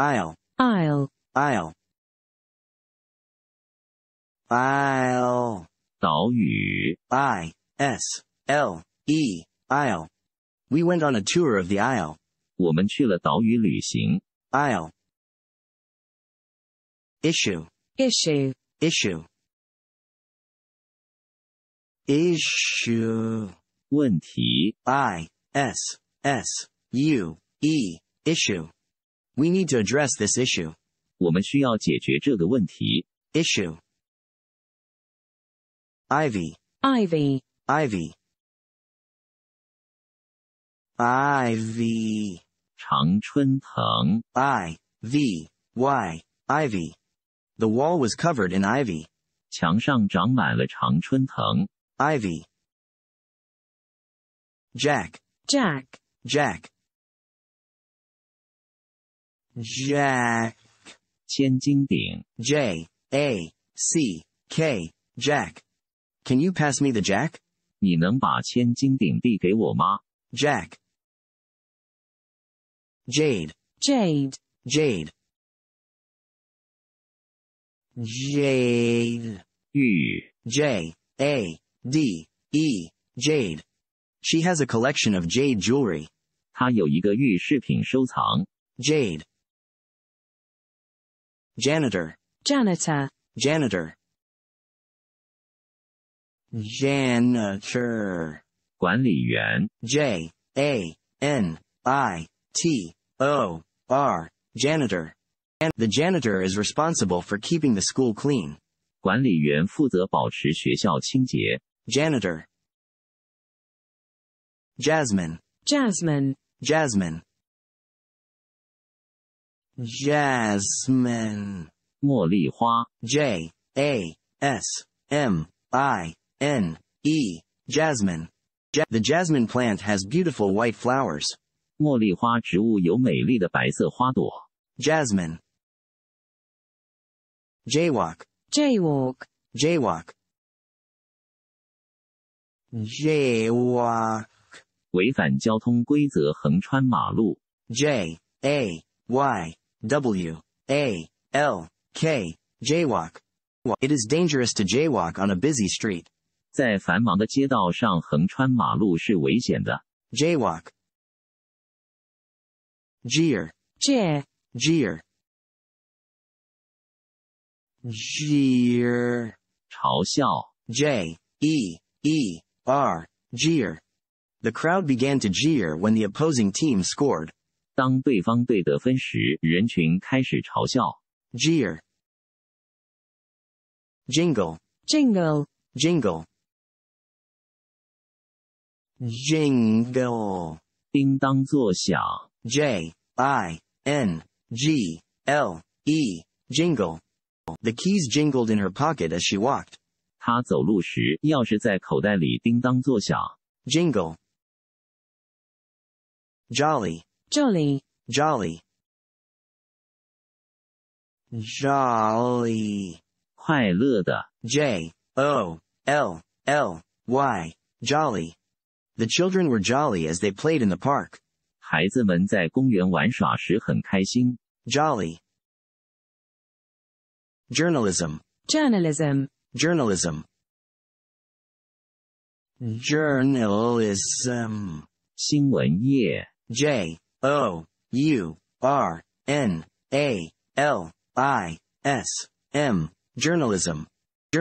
Aisle. Aisle. Aisle. Isle. 岛屿. I S L E. Isle. We went on a tour of the Isle. 我们去了岛屿旅行. Isle. Issue. Issue. Issue. Issue. 问题. I S S U E. Issue. We need to address this issue. 我们需要解决这个问题。Issue. Ivy. Ivy. Ivy. Ivy. 常春藤。I V Y Ivy. The wall was covered in ivy. 墙上长满了常春藤。Ivy. Jack. Jack. Jack. Jack 千斤顶 J A C K Jack. Can you pass me the jack? 你能把千斤顶递给我吗？Jack. Jade. Jade. Jade. Jade. J A D E. Jade. She has a collection of jade jewelry. 她有一个玉饰品收藏。Jade janitor, janitor, janitor, janitor, 管理员 J A N I T O R, janitor. And the janitor is responsible for keeping the school clean. 管理员负责保持学校清洁 janitor, Jasmine, Jasmine, Jasmine jasmine 茉莉花 J A S M I N E jasmine ja The jasmine plant has beautiful white flowers 茉莉花植物有美丽的白色花朵 Jasmine Jaywalk Jaywalk Jaywalk Jaywalk 违反交通规则横穿马路 J A Y W A L K jaywalk. It is dangerous to jaywalk on a busy street. 在繁忙的街道上横穿马路是危险的。Jaywalk. Jeer. Jeer. Jeer. Jeer. 嘲笑. J E E R, Jeer. The crowd began to jeer when the opposing team scored. 当对方队得分时，人群开始嘲笑。Jeer, jingle, jingle, jingle, jingle，叮当作响。J I N G L E, jingle. The keys jingled in her pocket as she walked. 她走路时，钥匙在口袋里叮当作响。Jingle, jolly, Jolly. Jolly. Jolly. 快乐的。J O L L Y. Jolly. The children were jolly as they played in the park. Jolly. Journalism. Journalism. Journalism. Journalism. 新闻业。J O U R N A L I S M journalism.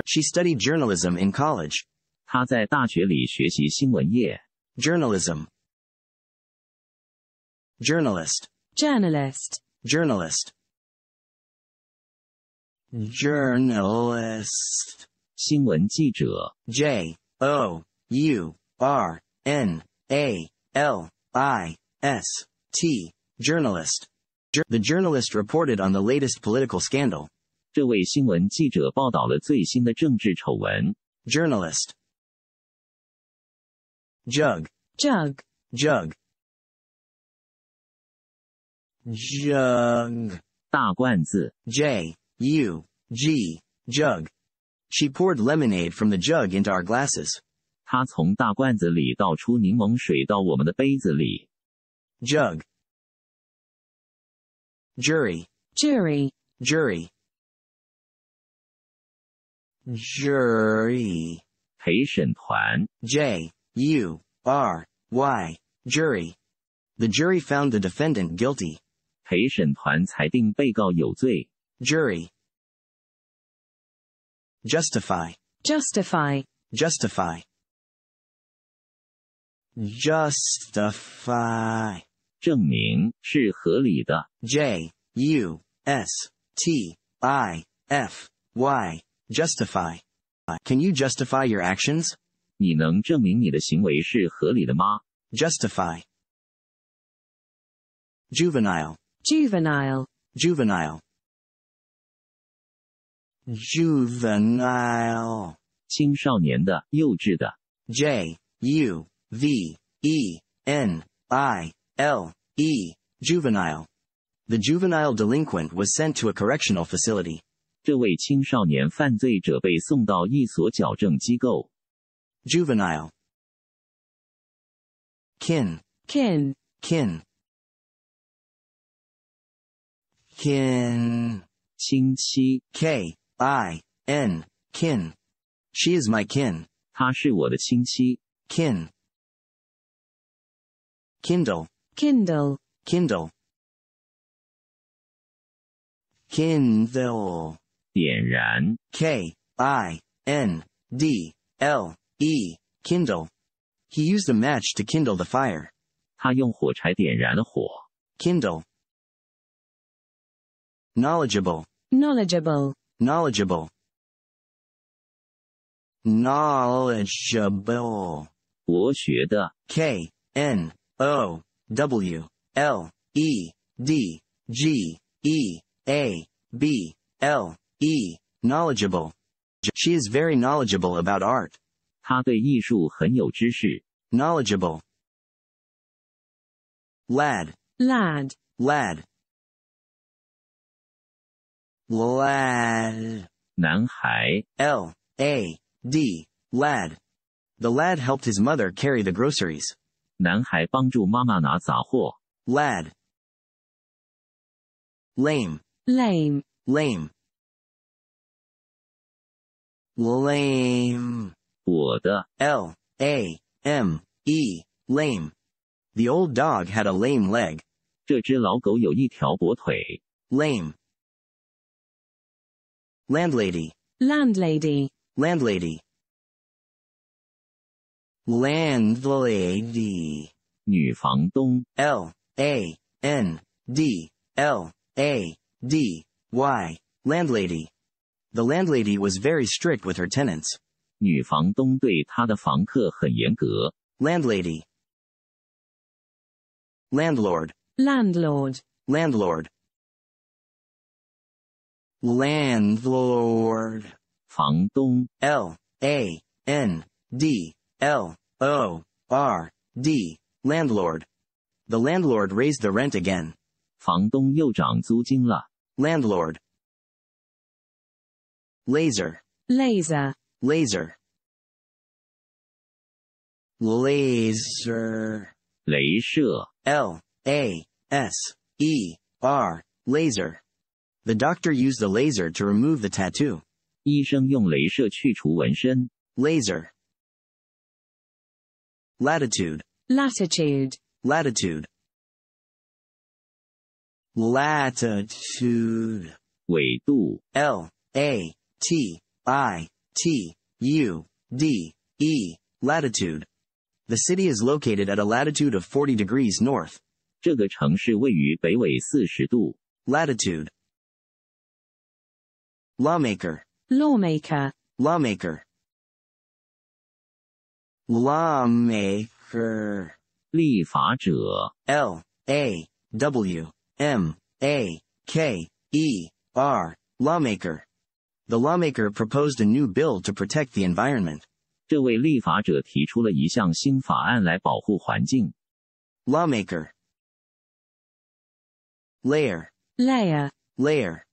She studied journalism in college. Journalism. Journalist. Journalist. Journalist. Journalist. 新闻记者。J O U R N A L I S T. Journalist. Jur the journalist reported on the latest political scandal. Journalist. Jug. Jug. Jug. Jug. 大罐子. J U G. Jug. She poured lemonade from the jug into our glasses. 她从大罐子里倒出柠檬水到我们的杯子里。jug jury jury jury jury 陪审团 J U R Y jury The jury found the defendant guilty jury justify justify justify justify 证明是合理的。J U S T I F Y justify。Can you justify your actions? 你能证明你的行为是合理的吗？justify。Juvenile。Juvenile。Juvenile。Juvenile。青少年的，幼稚的。J U V E N I。L. E. Juvenile. The juvenile delinquent was sent to a correctional facility. Juvenile. Kin. Kin. Kin. Kin. 亲戚。K. Kin. Kin. She is my kin. Kin. Kindle. Kindle. Kindle. Kindle. 点燃。K I N D L E. Kindle. He used a match to kindle the fire. Kindle. Knowledgeable. Knowledgeable. Knowledgeable. Knowledgeable. 博学的。K N O W L E D G E A B L E knowledgeable. She is very knowledgeable about art. Knowledgeable. Lad. Lad. Lad. Lad. 男孩. L A D. Lad. The lad helped his mother carry the groceries. 男孩帮助妈妈拿杂货。Lad, lame, lame, lame, lame. 我的 L A M E, lame. The old dog had a lame leg. 这只老狗有一条跛腿。Lame. Landlady, landlady, landlady landlady 女房东 L A N D L A D Y landlady The landlady was very strict with her tenants 女房东对她的房客很严格 landlady landlord landlord landlord landlord 房东 L A N D L O R D landlord. The landlord raised the rent again. 房东又涨租金了. Landlord. Laser. Laser. Laser. Laser. 雷射. L A S E R. Laser. The doctor used the laser to remove the tattoo. Laser. Latitude. Latitude. Latitude. Latitude. 纬度。L A T I L a t i t u d e. Latitude. The city is located at a latitude of 40 degrees north. latitude 这个城市位于北纬四十度。Latitude. Lawmaker. Lawmaker. Lawmaker lawmaker 立法者 L A W M A K E R lawmaker The lawmaker proposed a new bill to protect the environment. Lawmaker. layer layer layer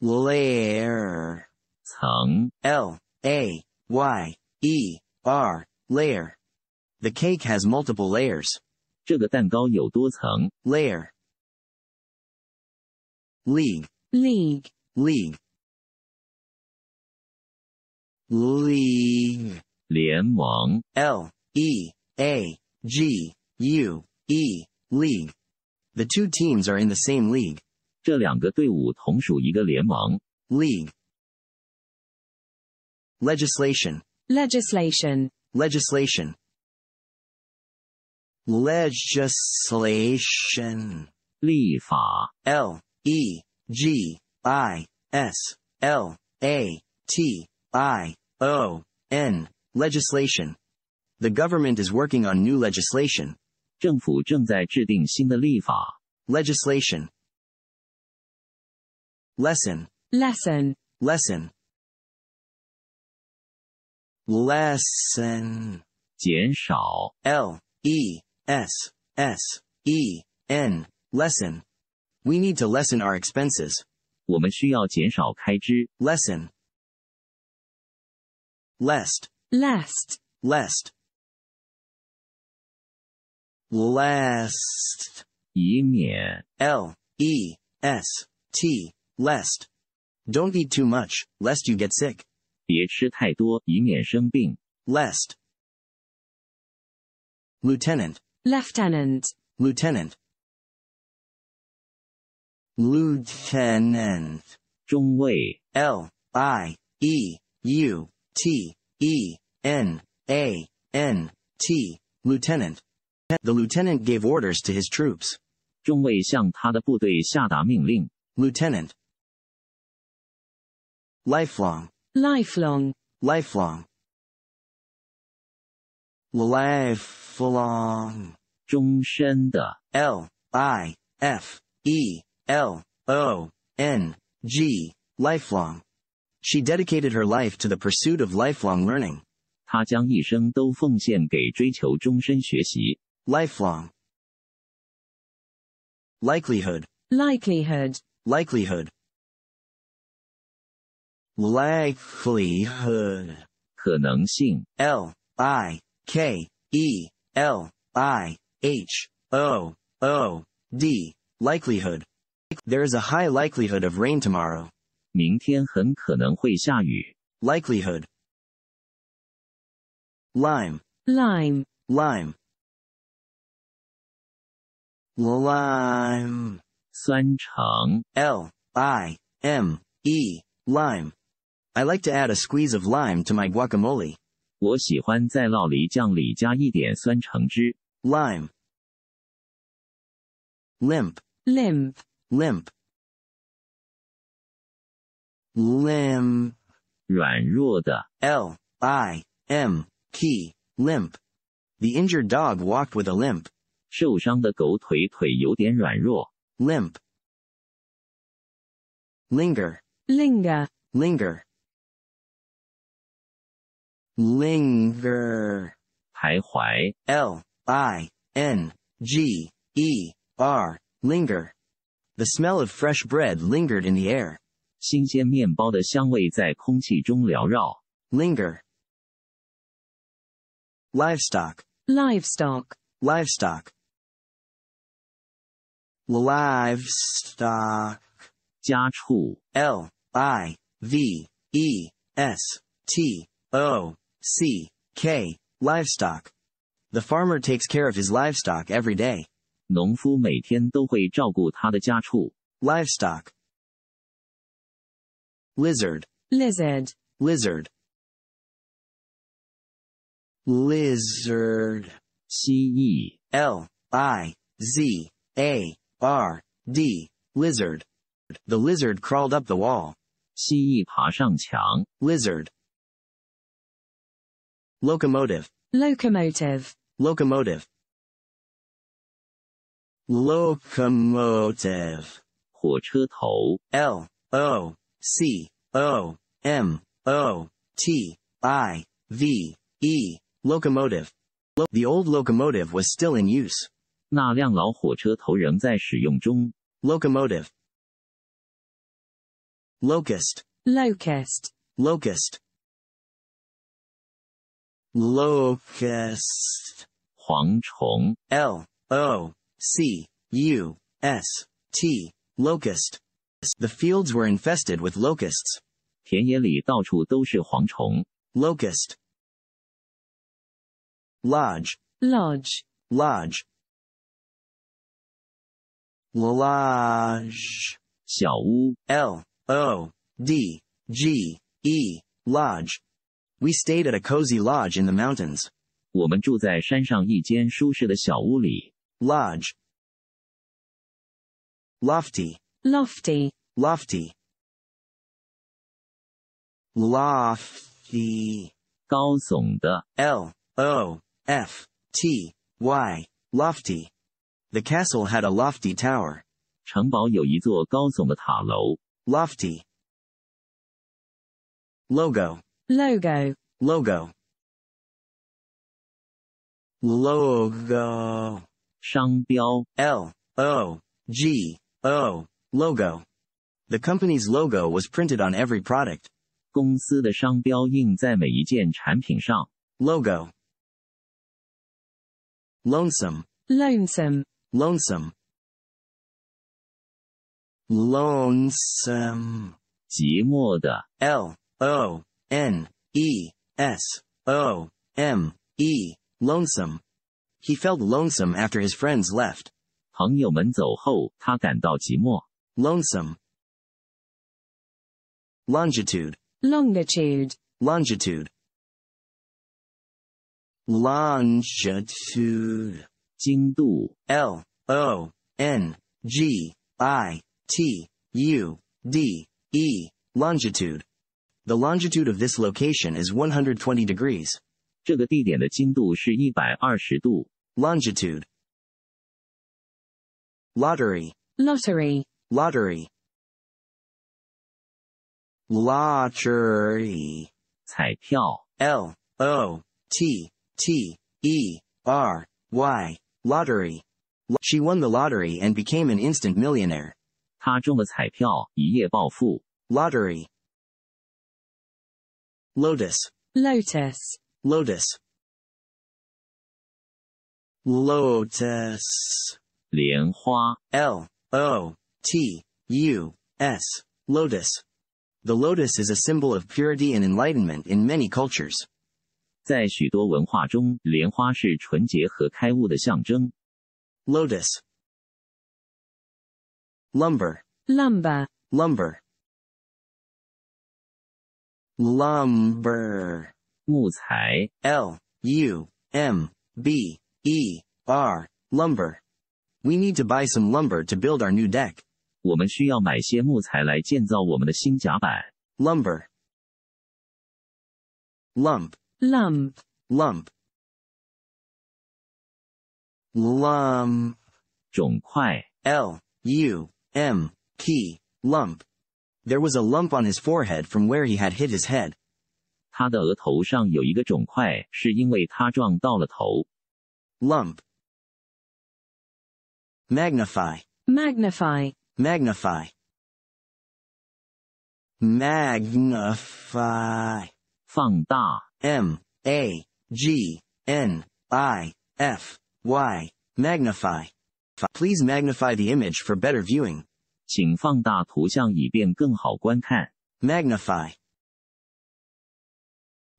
layer 层 L A Y, E, R, layer. The cake has multiple layers. Layer. League. League. League. League. 联盟。L E A League. League. The two teams are in the same league. League. Legislation. Legislation. Legislation. Legislation. 立法。L E G I S L A T I O N. Legislation. The government is working on new legislation. 政府正在制定新的立法。Legislation. Lesson. Lesson. Lesson lessen 减少 l e s s e n lessen we need to lessen our expenses 我们需要减少开支 lessen lest lest lest lest 以免 l e s t lest don't eat too much lest you get sick 别吃太多，以免生病。Lest. Lieutenant. Lieutenant. Lieutenant. Lieutenant. 中尉。L I E U T E N A N T. Lieutenant. The lieutenant gave orders to his troops. 中尉向他的部队下达命令。Lieutenant. Lifelong. Lifelong. Lifelong. Lifelong. 终身的。L I F E L O N G. Lifelong. She dedicated her life to the pursuit of lifelong learning. Lifelong, Likelihood. Likelihood. Likelihood likelihood 可能性 L I K E L I H O O D likelihood There is a high likelihood of rain tomorrow. 明天很可能会下雨 Likelihood lime lime lime lime 酸橙 L I M E lime I like to add a squeeze of lime to my guacamole. Lime. limp, limp, limp, Limp. 软弱的. L. I. M. P. limp. The injured dog walked with a limp. 受伤的狗腿腿有点软弱. Limp. linger, linger, linger, linger, 徘徊 L I N G E R, linger. The smell of fresh bread lingered in the air. Linger. Livestock, livestock, livestock. Livestock, 家畜 L I V E S T O C. K. Livestock. The farmer takes care of his livestock every Livestock. Lizard. Lizard. Lizard. Lizard. C E L I Z A R D. Lizard. The lizard crawled up the wall. Lizard. Locomotive. Locomotive. Locomotive. Locomotive. 火车头。L O C O M L O C O M O T I V E. Locomotive. Lo the old locomotive was still in use. 那辆老火车头仍在使用中. Locomotive. Locust. Locust. Locust. Locust. 蝗虫。L O C U S T. Locust. The fields were infested with locusts. Locust. Lodge. Lodge. Lodge. Lodge. 小屋. L O D G E. lodge Lodge. We stayed at a cozy lodge in the mountains. 我们住在山上一间舒适的小屋里. Lodge. lofty, lofty, lofty, lofty, 高耸的. L O F T Y. lofty. The castle had a lofty tower. 城堡有一座高耸的塔楼. Lofty. Logo, Logo. Logo. Logo. 商标 L O G O logo. The company's logo was printed on every product. Logo. Lonesome. Lonesome. Lonesome. Lonesome. 寂寞的 L O N E S O M E lonesome. He felt lonesome after his friends left. 朋友们走后，他感到寂寞。Lonesome. Longitude. Longitude. Longitude. Longitude. 经度。L O N G I T U D E. Longitude. The longitude of this location is 120 degrees. 这个地点的经度是120度。Longitude. Lottery. Lottery. Lottery. Lottery. 彩票。L O T L o t t e r y. Lottery. She won the lottery and became an instant millionaire. Lottery. Lotus. Lotus. Lotus. Lotus. 莲花 L O T U S. Lotus. The lotus is a symbol of purity and enlightenment in many cultures. Lotus. Lumber. Lumber. Lumber lumber 木材 L U M B E R lumber We need to buy some lumber to build our new deck 我们需要买些木材来建造我们的新甲板 lumber lump lump lump lump 肿块 L U M P lump there was a lump on his forehead from where he had hit his head. 他的额头上有一个肿块，是因为他撞到了头。Lump. Magnify. Magnify. Magnify. Magnify. 放大。M A G M A G N I F Y. Magnify. Please magnify the image for better viewing. 请放大图像以便更好观看。Magnify.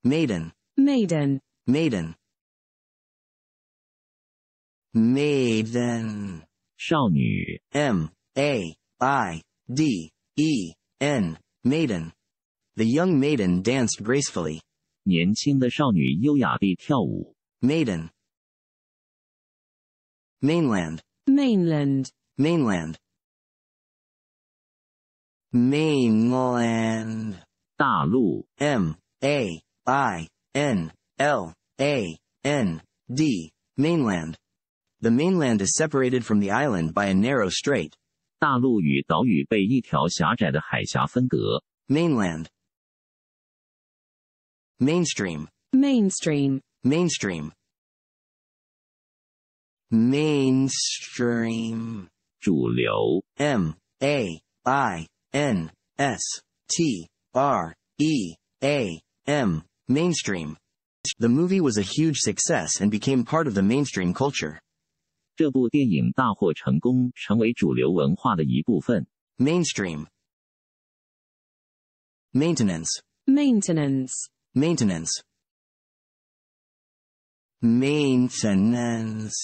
Maiden. Maiden. Maiden. Maiden. 少女。M A I D E N. Maiden. The young maiden danced gracefully. 年轻的少女优雅地跳舞。Maiden. Mainland. Mainland. Mainland mainland 大陆 M A I N L A N D mainland The mainland is separated from the island by a narrow strait 大陆与岛屿被一条狭窄的海峡分隔 Mainland Mainstream Mainstream Mainstream Mainstream 主流 M A I N S T R E A M mainstream. The movie was a huge success and became part of the mainstream culture. 这部电影大获成功，成为主流文化的一部分。Mainstream maintenance maintenance maintenance maintenance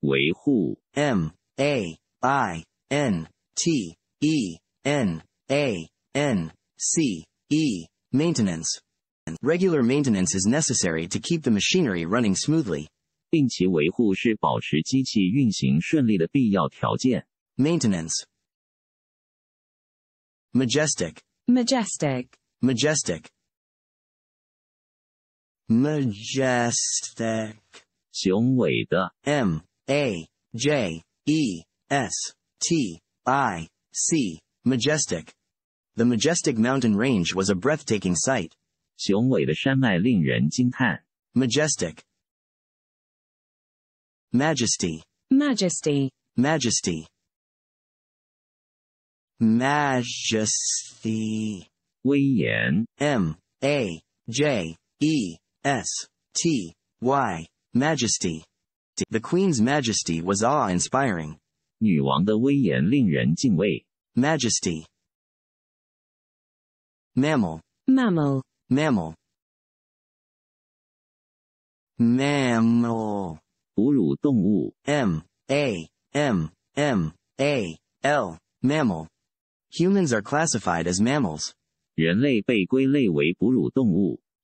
维护 M A I N T E N A N C E maintenance. Regular maintenance is necessary to keep the machinery running smoothly. Maintenance. Majestic. Majestic. Majestic. Majestic. 雄伟的。M A J E Majestic. The majestic mountain range was a breathtaking sight. Majestic, Majesty. Majesty. Majesty. Majesty. Majesty. The Queen's majesty was awe-inspiring. 女王的威严令人敬畏。Majesty. Mammal. Mammal. Mammal. Mammal. Mammal. Mammal. Mammal. Humans are classified as mammals.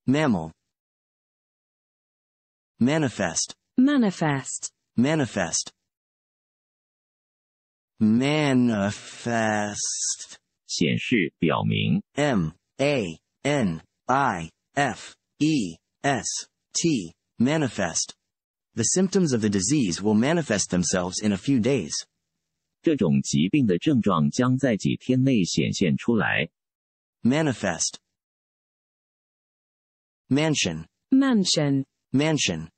Mammal. Manifest. Manifest. Manifest manifest 显示、表明。m a n i f e s t manifest. The symptoms of the disease will manifest themselves in a few days. 这种疾病的症状将在几天内显现出来。Manifest. Mansion. Mansion. Mansion.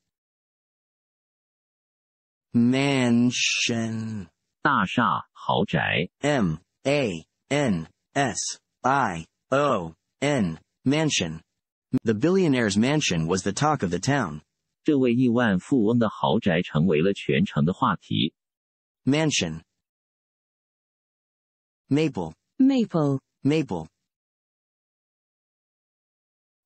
Mansion. 大厦、豪宅。M A N S I O N mansion. The billionaire's mansion was the talk of the town. 这位亿万富翁的豪宅成为了全城的话题。Mansion. Maple. Maple. Maple.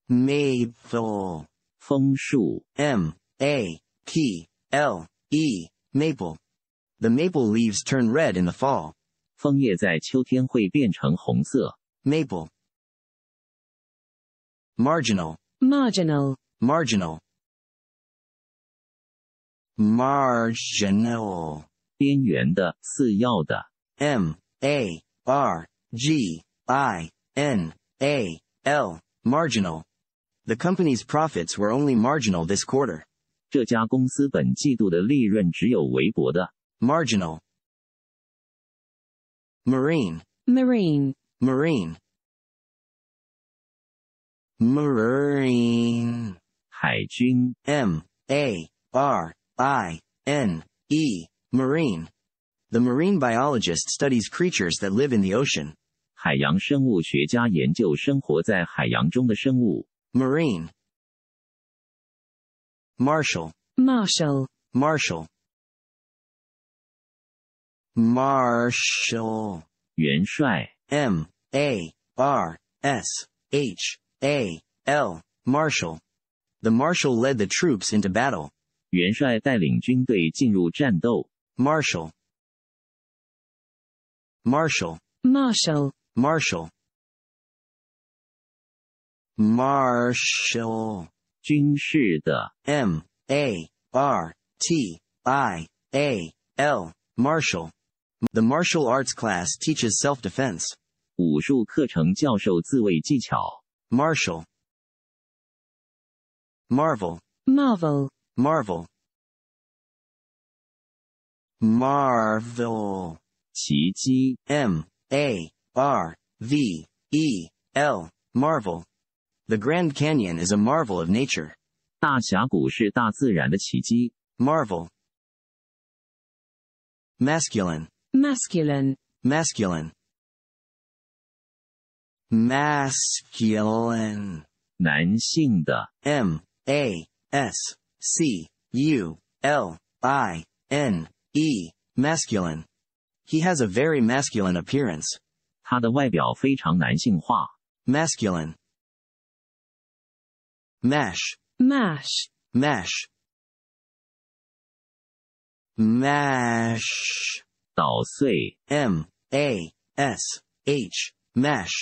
Maple. 枫树。M A P L E. Maple. The maple leaves turn red in the fall. Maple. Marginal. Marginal. Marginal. Marginal. 边缘的，次要的. M a r g i n a l. Marginal. The company's profits were only marginal this quarter. 这家公司本季度的利润只有微薄的。marginal marine marine marine marine 海军 m a r i n e marine the marine biologist studies creatures that live in the ocean 海洋生物学家研究生活在海洋中的生物 marine marshal marshal marshal Marshal 元帅 M A R S H A L Marshal The Marshal led the troops into battle. 元帅带领军队进入战斗。Marshal Marshal Marshal Marshal Marshal 军事的 M A R T I A L Marshal the martial arts class teaches self-defense. Martial. marvel, Marvel. marvel, marvel, 奇迹。m a r M a r v e l. marvel. The Grand Canyon is a marvel of nature. Marvel. masculine. Masculine. Masculine. Masculine. 男性的 M A S C U L I N E. Masculine. He has a very masculine appearance. 他的外表非常男性化。Masculine. Mesh. Mash. Mesh. Mesh. 扫碎，M A S H mash.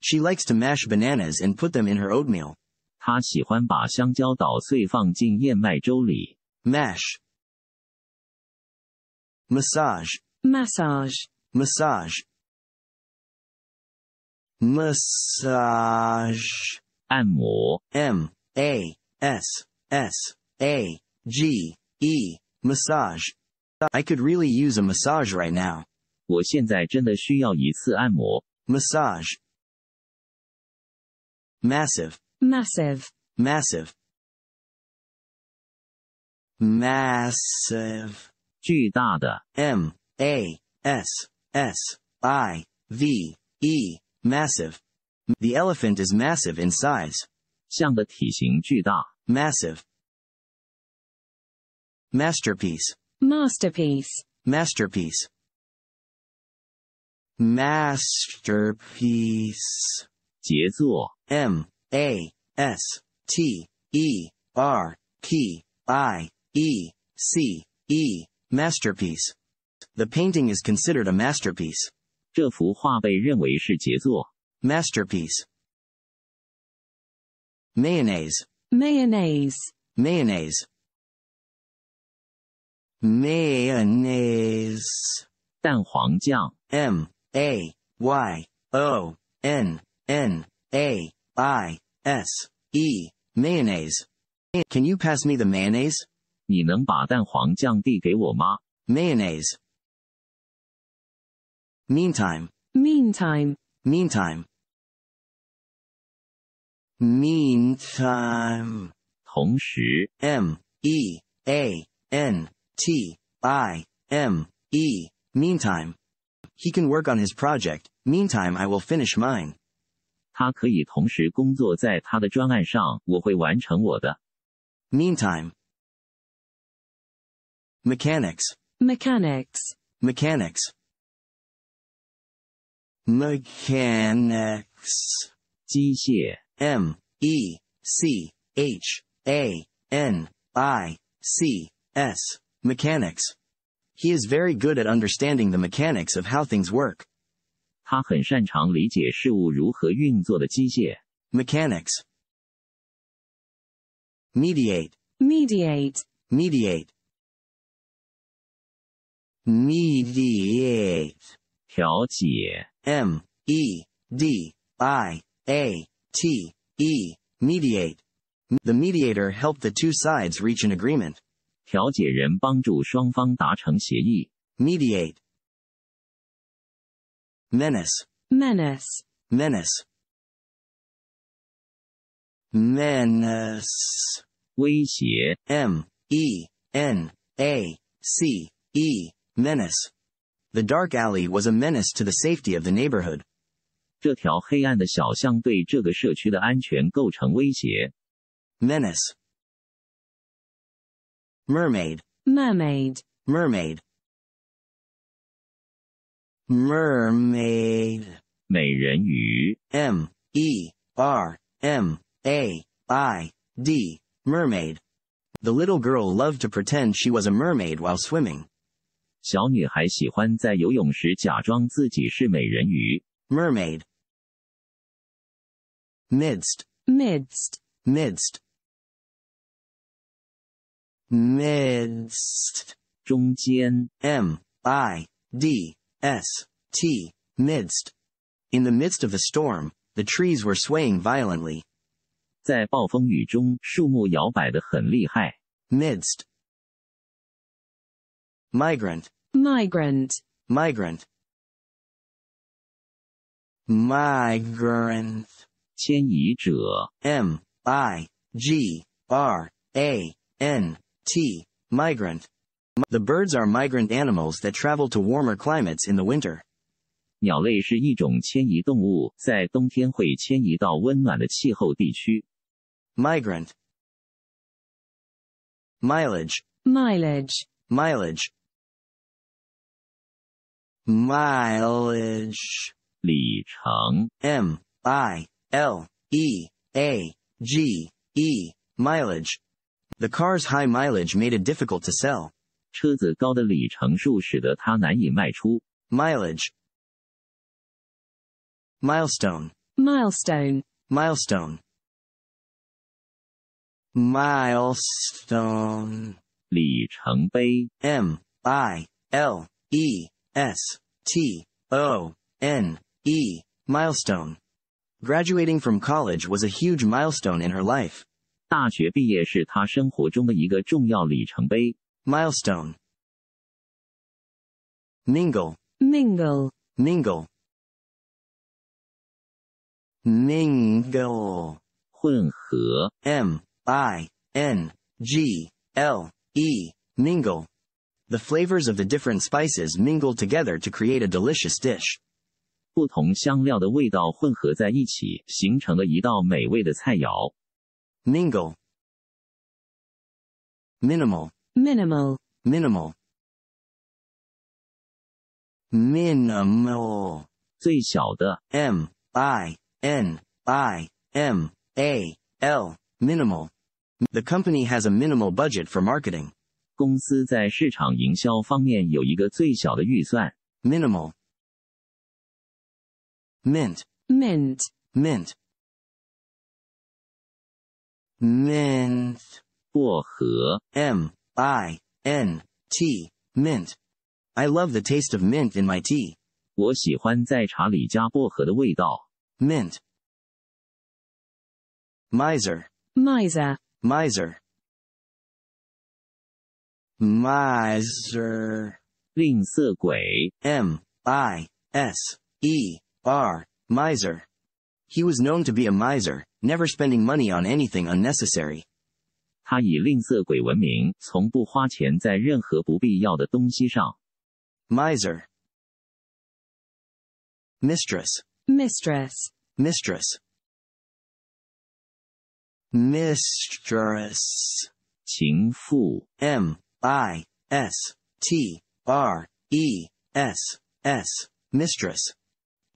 She likes to mash bananas and put them in her oatmeal. Mash. Massage. Massage. Massage. Massage. 按摩。M A S S A G E. Massage. I could really use a massage right now. Massage. Massive. Massive. Massive. Massive. 巨大的. M a s s i v e. Massive. The elephant is massive in size. Massive. Masterpiece. Masterpiece. Masterpiece. Masterpiece. 杰作。M A S T E R P I E C E. Masterpiece. The painting is considered a masterpiece. 这幅画被认为是杰作。Masterpiece. Mayonnaise. Mayonnaise. Mayonnaise mayonnaise 蛋黄酱 m a y o n n a i s e mayonnaise Can you pass me the mayonnaise? 你能把蛋黄酱递给我吗 Mayonnaise Meantime Meantime Meantime Meantime 同时 M E A N T I M E. Meantime, he can work on his project. Meantime, I will finish mine. 他可以同时工作在他的专案上，我会完成我的。Meantime, mechanics, mechanics, mechanics, mechanics, 机械。M E C H Mechanics. He is very good at understanding the mechanics of how things work. Mechanics. Mediate. Mediate. Mediate. Mediate. Mediate. M. E. D. I. A. T. E. Mediate. The mediator helped the two sides reach an agreement. 调解人帮助双方达成协议。mediate, menace, menace, menace, menace, 威胁 m e n a c e, menace. The dark alley was a menace to the safety of the neighborhood. 这条黑暗的小巷对这个社区的安全构成威胁。menace mermaid, mermaid, mermaid, mermaid, Mermaid. m e r m a i d, mermaid. The little girl loved to pretend she was a mermaid while swimming. Mermaid. Midst. Midst. Midst midst 中间 m i d s t midst in the midst of a storm the trees were swaying violently 在暴风雨中树木摇摆得很厉害 midst migrant migrant migrant migrant 迁移者 m i g r a n T. Migrant. The birds are migrant animals that travel to warmer climates in the winter. 鸟类是一种迁移动物，在冬天会迁移到温暖的气候地区。Migrant, mileage, mileage, mileage, mileage, 里程 m i l e a g e, mileage. The car's high mileage made it difficult to sell. Mileage, milestone, milestone, milestone, milestone, 里程碑 M I L E S T O N E, milestone. Graduating from college was a huge milestone in her life. 大学毕业是他生活中的一个重要里程碑。milestone mingle mingle mingle mingle 混合 m i n g l e mingle The flavors of the different spices mingle together to create a delicious dish. 不同香料的味道混合在一起，形成了一道美味的菜肴。mingle minimal minimal minimal minimal 最小的 m i n i m a l minimal The company has a minimal budget for marketing. Minimal. Mint. Mint. Mint mint 薄荷 M I N T mint. I love the taste of mint in my tea. Mint. Miser. Miser. Miser. Miser. 吝啬鬼。M I M I S E R, Miser. He was known to be a miser never spending money on anything unnecessary. 他以吝啬鬼闻名，从不花钱在任何不必要的东西上。Miser, mistress, mistress, mistress, mistress, 情妇。M I S T R E S S, mistress.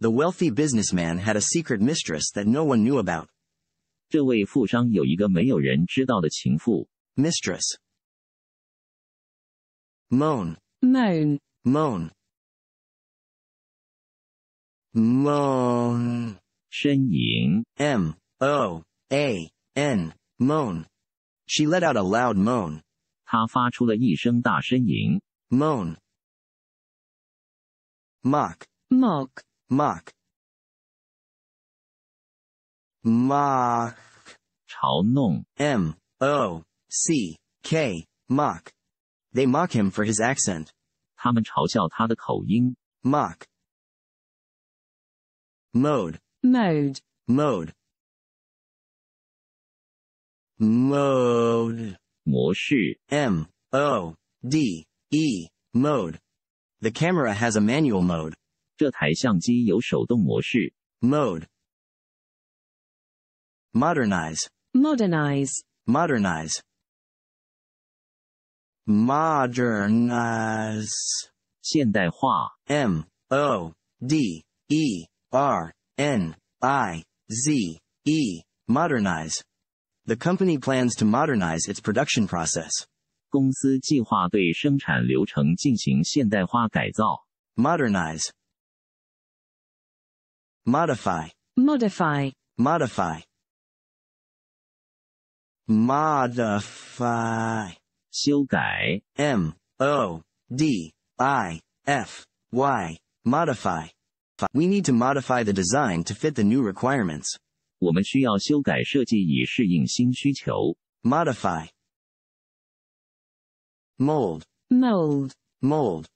The wealthy businessman had a secret mistress that no one knew about. 这位富商有一个没有人知道的情妇 mistress。moan moan moan moan 呻吟 m o a n moan。She let out a loud moan. 她发出了一声大呻吟. Moan. Mock. mock mock mock 嘲弄 m o c k mock they mock him for his accent 他们嘲笑他的口音 mock mode mode mode mode 模式 m o d e mode the camera has a manual mode 这台相机有手动模式 mode Modernize. Modernize. Modernize. Modernize. 现代化。M O D E Modernize. Modernize. The company plans to modernize its production process. Modernize. Modify. Modify. Modify modify 修改 m o d i f y modify we need to modify the design to fit the new requirements 我们需要修改设计以适应新需求 modify mold mold mold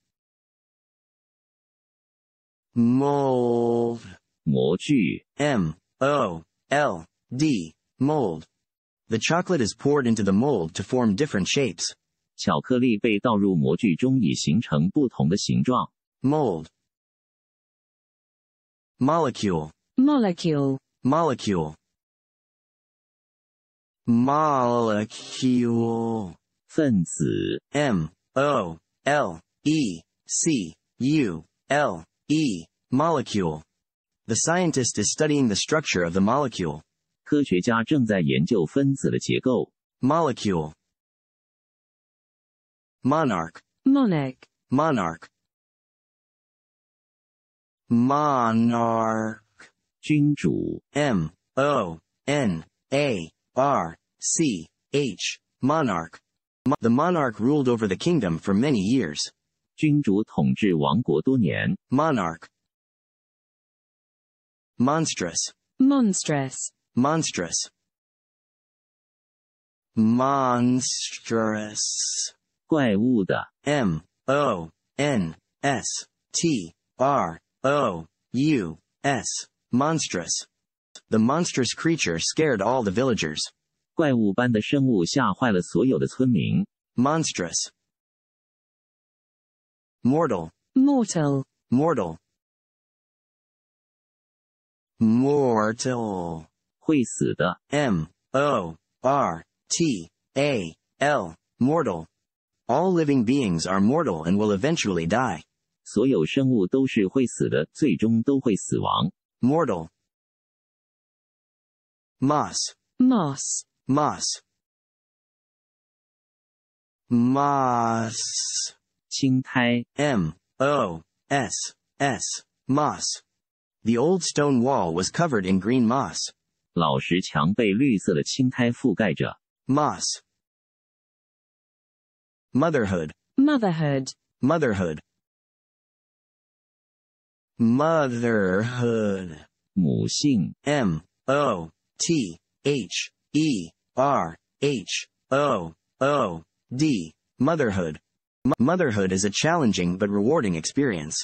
mold 模具 m o l d mold the chocolate is poured into the mold to form different shapes. 巧克力被倒入模具中以形成不同的形状。Mold molecule molecule molecule molecule 分子 m o l e c u l e molecule The scientist is studying the structure of the molecule. 科学家正在研究分子的结构。molecule monarch monarch monarch monarch 君主 m o n a r c h monarch the monarch ruled over the kingdom for many years 君主统治王国多年 monarch monstrous monstrous monstrous monstrous 怪物的 m o n s t r o u s monstrous the monstrous creature scared all the villagers 怪物般的生物吓坏了所有的村民 monstrous mortal mortal mortal mortal 会死的，M O R T All living beings are mortal and will eventually die. Moss. die。所有生物都是会死的，最终都会死亡。Mortal。Moss。Moss。Moss。Moss。青苔。M O M O S S. moss. The old stone wall was covered in green moss. 老石墙被绿色的青苔覆盖着。Moss. Motherhood. Motherhood. Motherhood. Motherhood. 母性。M O T H E R H O O D. Motherhood. Motherhood is a challenging but rewarding experience.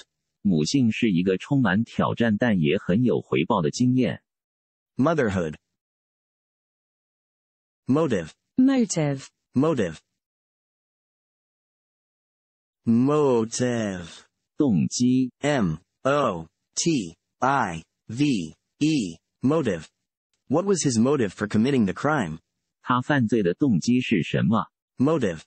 母性是一个充满挑战但也很有回报的经验。Motherhood. Motive. Motive. Motive. Motive. 动机 M O T I V E. Motive. What was his motive for committing the crime? 他犯罪的动机是什么？Motive.